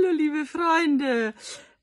Hallo, liebe Freunde.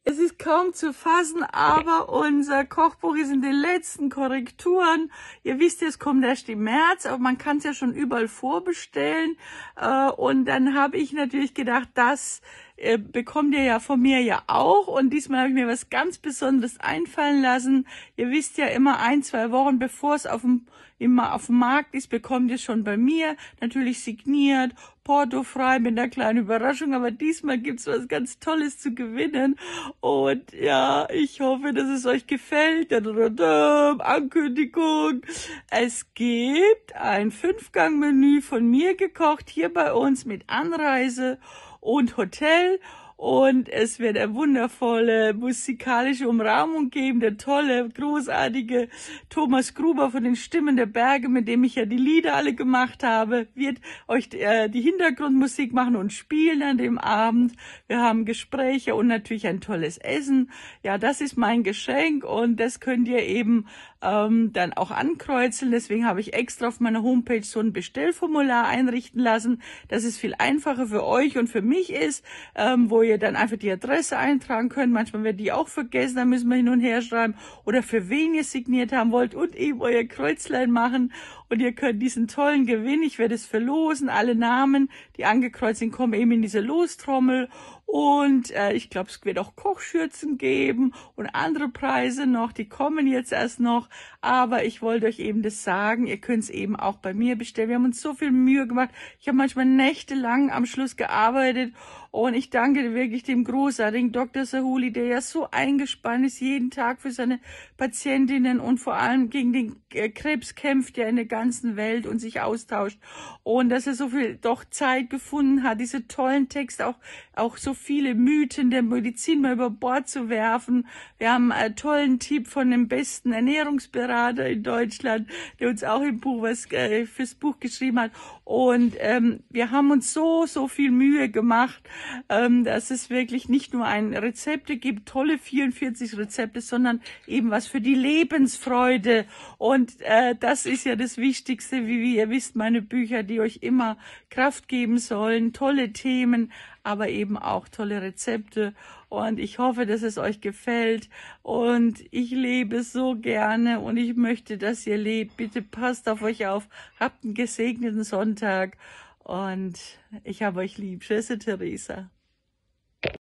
Es ist kaum zu fassen, aber unser Kochbuch ist in den letzten Korrekturen. Ihr wisst, ja, es kommt erst im März, aber man kann es ja schon überall vorbestellen. Äh, und dann habe ich natürlich gedacht, das äh, bekommt ihr ja von mir ja auch. Und diesmal habe ich mir was ganz Besonderes einfallen lassen. Ihr wisst ja immer ein, zwei Wochen, bevor es auf dem, immer auf dem Markt ist, bekommt ihr es schon bei mir. Natürlich signiert Porto frei mit einer kleinen Überraschung. Aber diesmal gibt's was ganz Tolles zu gewinnen. Und ja, ich hoffe, dass es euch gefällt. Ankündigung. Es gibt ein Fünfgang-Menü von mir gekocht hier bei uns mit Anreise und Hotel und es wird eine wundervolle musikalische Umrahmung geben. Der tolle, großartige Thomas Gruber von den Stimmen der Berge, mit dem ich ja die Lieder alle gemacht habe, wird euch äh, die Hintergrundmusik machen und spielen an dem Abend. Wir haben Gespräche und natürlich ein tolles Essen. Ja, das ist mein Geschenk und das könnt ihr eben ähm, dann auch ankreuzeln. Deswegen habe ich extra auf meiner Homepage so ein Bestellformular einrichten lassen, dass es viel einfacher für euch und für mich ist, ähm, wo ihr wir dann einfach die Adresse eintragen können. Manchmal wird die auch vergessen, dann müssen wir hin und her schreiben. Oder für wen ihr signiert haben wollt und eben euer Kreuzlein machen und ihr könnt diesen tollen Gewinn, ich werde es verlosen, alle Namen, die angekreuzt sind, kommen eben in diese Lostrommel und äh, ich glaube, es wird auch Kochschürzen geben und andere Preise noch, die kommen jetzt erst noch, aber ich wollte euch eben das sagen, ihr könnt es eben auch bei mir bestellen. Wir haben uns so viel Mühe gemacht, ich habe manchmal nächtelang am Schluss gearbeitet und ich danke wirklich dem großartigen Dr. Sahuli, der ja so eingespannt ist jeden Tag für seine Patientinnen und vor allem gegen den äh, Krebs kämpft, der eine ganz ganzen Welt und sich austauscht. Und dass er so viel doch Zeit gefunden hat, diese tollen Texte, auch, auch so viele Mythen der Medizin mal über Bord zu werfen. Wir haben einen tollen Tipp von dem besten Ernährungsberater in Deutschland, der uns auch im Buch was äh, fürs Buch geschrieben hat. Und ähm, wir haben uns so, so viel Mühe gemacht, ähm, dass es wirklich nicht nur ein Rezepte gibt, tolle 44 Rezepte, sondern eben was für die Lebensfreude. Und äh, das ist ja das Wichtigste Wichtigste, wie ihr wisst, meine Bücher, die euch immer Kraft geben sollen, tolle Themen, aber eben auch tolle Rezepte. Und ich hoffe, dass es euch gefällt. Und ich lebe so gerne und ich möchte, dass ihr lebt. Bitte passt auf euch auf. Habt einen gesegneten Sonntag. Und ich habe euch lieb. Tschüss, Theresa.